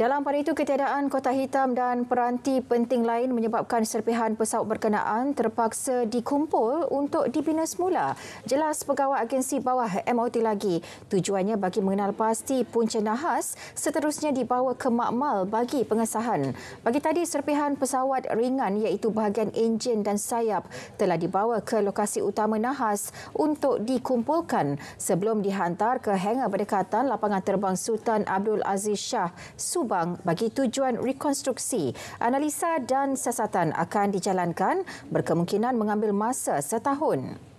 Dalam pada itu, ketiadaan kotak hitam dan peranti penting lain menyebabkan serpihan pesawat berkenaan terpaksa dikumpul untuk dibina semula. Jelas pegawai agensi bawah MOT lagi. Tujuannya bagi mengenal pasti punca nahas seterusnya dibawa ke makmal bagi pengesahan. Bagi tadi, serpihan pesawat ringan iaitu bahagian enjin dan sayap telah dibawa ke lokasi utama nahas untuk dikumpulkan sebelum dihantar ke hangar berdekatan lapangan terbang Sultan Abdul Aziz Shah, Sub sumbang bagi tujuan rekonstruksi. Analisa dan siasatan akan dijalankan berkemungkinan mengambil masa setahun.